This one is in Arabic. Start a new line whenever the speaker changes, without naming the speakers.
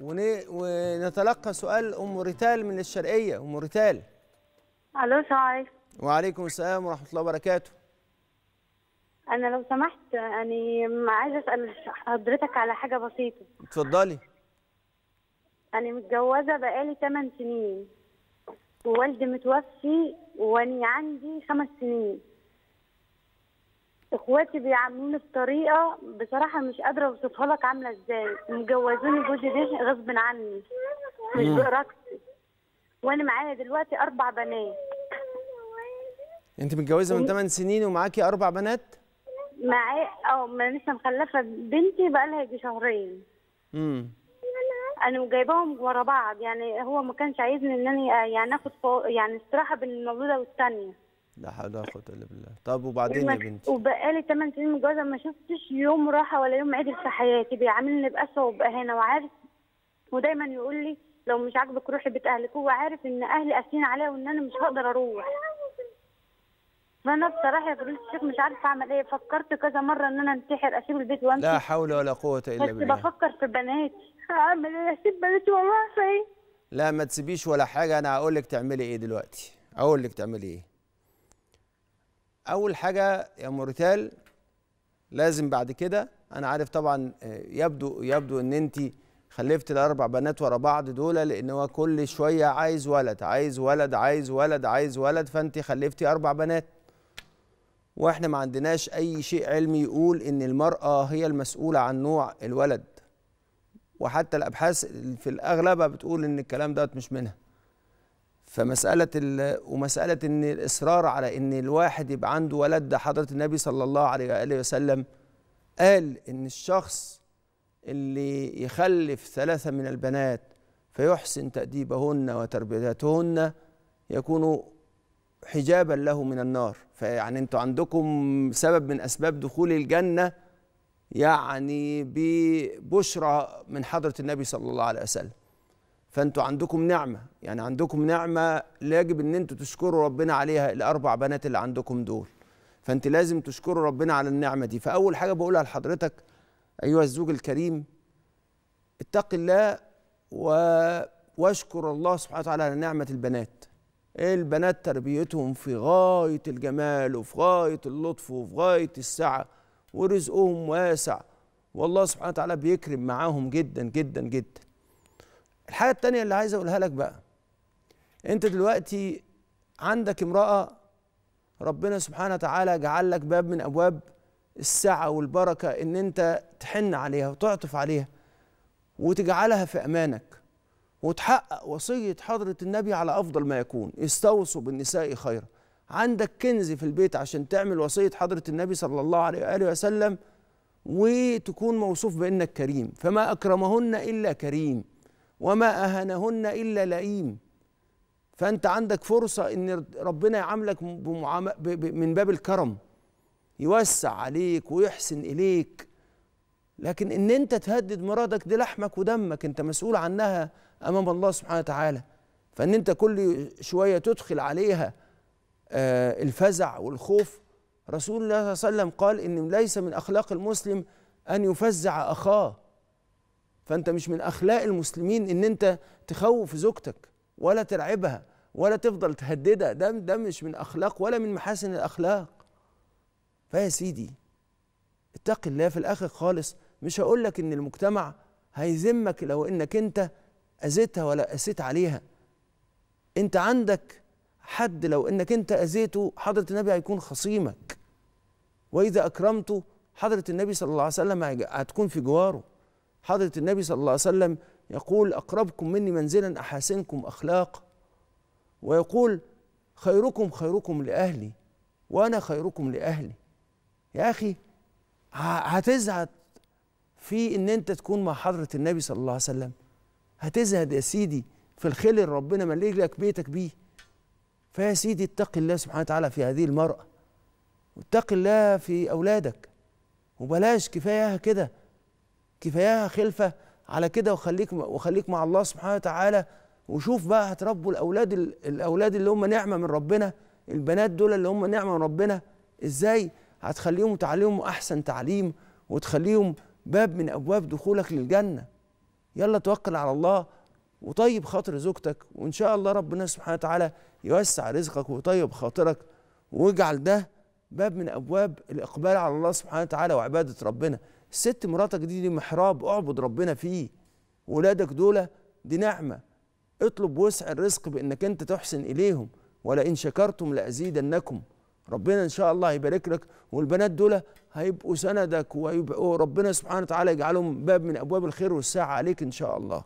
ونتلقى سؤال ام ريتال من الشرقيه ام ريتال
الو السلام عليكم
وعليكم السلام ورحمه الله وبركاته
انا لو سمحت يعني عايزه اسال حضرتك على حاجه بسيطه اتفضلي انا متجوزه بقالي 8 سنين ووالدي متوفي وانا عندي 5 سنين اخواتي بيعاملوني بطريقه بصراحه مش قادره اوصفها لك عامله ازاي مجوزوني جوزي ده غصب عني مش بارادتي وانا معايا دلوقتي اربع بنات
انت متجوزه من 8 سنين ومعاكي اربع بنات
معايا اه ما لسه مخلفه بنتي بقى لها يجي شهرين امم انا جايباهم ورا بعض يعني هو ما كانش عايزني ان انا يعني اخد يعني استراحه بين المولوده والثانيه
لا حول ولا قوة إلا بالله، طب وبعدين يا بنتي؟
وبقالي 8 سنين متجوزة ما شفتش يوم راحة ولا يوم عدل في حياتي، بيعاملني بقسوه وبأهانة وعارف ودايما يقول لي لو مش عاجبك روحي بيت أهلك، هو عارف إن أهلي قاسيين عليا وإن أنا مش هقدر أروح. فأنا بصراحة يا فضيلة الشيخ مش عارفة أعمل إيه، فكرت كذا مرة إن أنا أنتحر أسيب البيت وأمشي. لا
حول ولا قوة إلا بالله. بس
بفكر في بناتي، هعمل إيه؟ أسيب بناتي اعمل ايه اسيب فين؟
لا ما تسيبيش ولا حاجة، أنا هقول لك تعملي إيه دلوقتي، أقول لك تعملي إيه. اول حاجه يا موريتال لازم بعد كده انا عارف طبعا آه، يبدو يبدو ان انت خلفت الاربع بنات ورا بعض دول لان هو كل شويه عايز ولد عايز ولد عايز ولد عايز ولد فانت خلفتي اربع بنات واحنا ما عندناش اي شيء علمي يقول ان المراه هي المسؤوله عن نوع الولد وحتى الابحاث في الاغلب بتقول ان الكلام دوت مش منها فمسألة ومسألة إن الإصرار على إن الواحد يبقى عنده ولد ده حضرة النبي صلى الله عليه وآله وسلم قال إن الشخص اللي يخلف ثلاثة من البنات فيحسن تأديبهن وتربيتهن يكون حجابا له من النار فيعني انتوا عندكم سبب من أسباب دخول الجنة يعني ببشرى من حضرة النبي صلى الله عليه وسلم فانتوا عندكم نعمه يعني عندكم نعمه يجب ان انتوا تشكروا ربنا عليها الاربع بنات اللي عندكم دول فانت لازم تشكروا ربنا على النعمه دي فاول حاجه بقولها لحضرتك ايها الزوج الكريم اتق الله و... واشكر الله سبحانه وتعالى على نعمه البنات البنات تربيتهم في غايه الجمال وفي غايه اللطف وفي غايه السعه ورزقهم واسع والله سبحانه وتعالى بيكرم معاهم جدا جدا جدا الحاجه التانيه اللي عايز اقولها لك بقى انت دلوقتي عندك امراه ربنا سبحانه وتعالى جعل لك باب من ابواب السعه والبركه ان انت تحن عليها وتعطف عليها وتجعلها في امانك وتحقق وصيه حضره النبي على افضل ما يكون استوصوا بالنساء خيرا عندك كنز في البيت عشان تعمل وصيه حضره النبي صلى الله عليه واله وسلم وتكون موصوف بانك كريم فما اكرمهن الا كريم وما أهنهن إلا لئيم فأنت عندك فرصة إن ربنا يعاملك من باب الكرم يوسع عليك ويحسن إليك لكن إن أنت تهدد مرادك دي لحمك ودمك أنت مسؤول عنها أمام الله سبحانه وتعالى فإن أنت كل شوية تدخل عليها آه، الفزع والخوف رسول الله صلى الله عليه وسلم قال إن ليس من أخلاق المسلم أن يفزع أخاه فانت مش من اخلاق المسلمين ان انت تخوف زوجتك ولا ترعبها ولا تفضل تهددها ده ده مش من اخلاق ولا من محاسن الاخلاق فيا سيدي اتق الله في الاخر خالص مش هقول لك ان المجتمع هيذمك لو انك انت اذيتها ولا قسيت عليها انت عندك حد لو انك انت اذيته حضره النبي هيكون خصيمك واذا اكرمته حضره النبي صلى الله عليه وسلم هتكون في جواره حضرة النبي صلى الله عليه وسلم يقول أقربكم مني منزلا أحاسنكم أخلاق ويقول خيركم خيركم لأهلي وأنا خيركم لأهلي يا أخي هتزهد في إن أنت تكون مع حضرة النبي صلى الله عليه وسلم هتزهد يا سيدي في الخيل اللي ربنا مليك لك بيتك بيه فيا سيدي اتق الله سبحانه وتعالى في هذه المرأة واتق الله في أولادك وبلاش كفاية كده كفايه خلفه على كده وخليك وخليك مع الله سبحانه وتعالى وشوف بقى هتربوا الاولاد الاولاد اللي هم نعمه من ربنا البنات دول اللي هم نعمه من ربنا ازاي هتخليهم تعليمهم احسن تعليم وتخليهم باب من ابواب دخولك للجنه يلا توكل على الله وطيب خاطر زوجتك وان شاء الله ربنا سبحانه وتعالى يوسع رزقك ويطيب خاطرك واجعل ده باب من ابواب الاقبال على الله سبحانه وتعالى وعباده ربنا الست مراتك دي دي محراب اعبد ربنا فيه ولادك دول دي نعمه اطلب وسع الرزق بانك انت تحسن اليهم ولئن شكرتم لازيدنكم ربنا ان شاء الله هيبارك لك والبنات دول هيبقوا سندك وربنا ربنا سبحانه وتعالى يجعلهم باب من ابواب الخير والساعه عليك ان شاء الله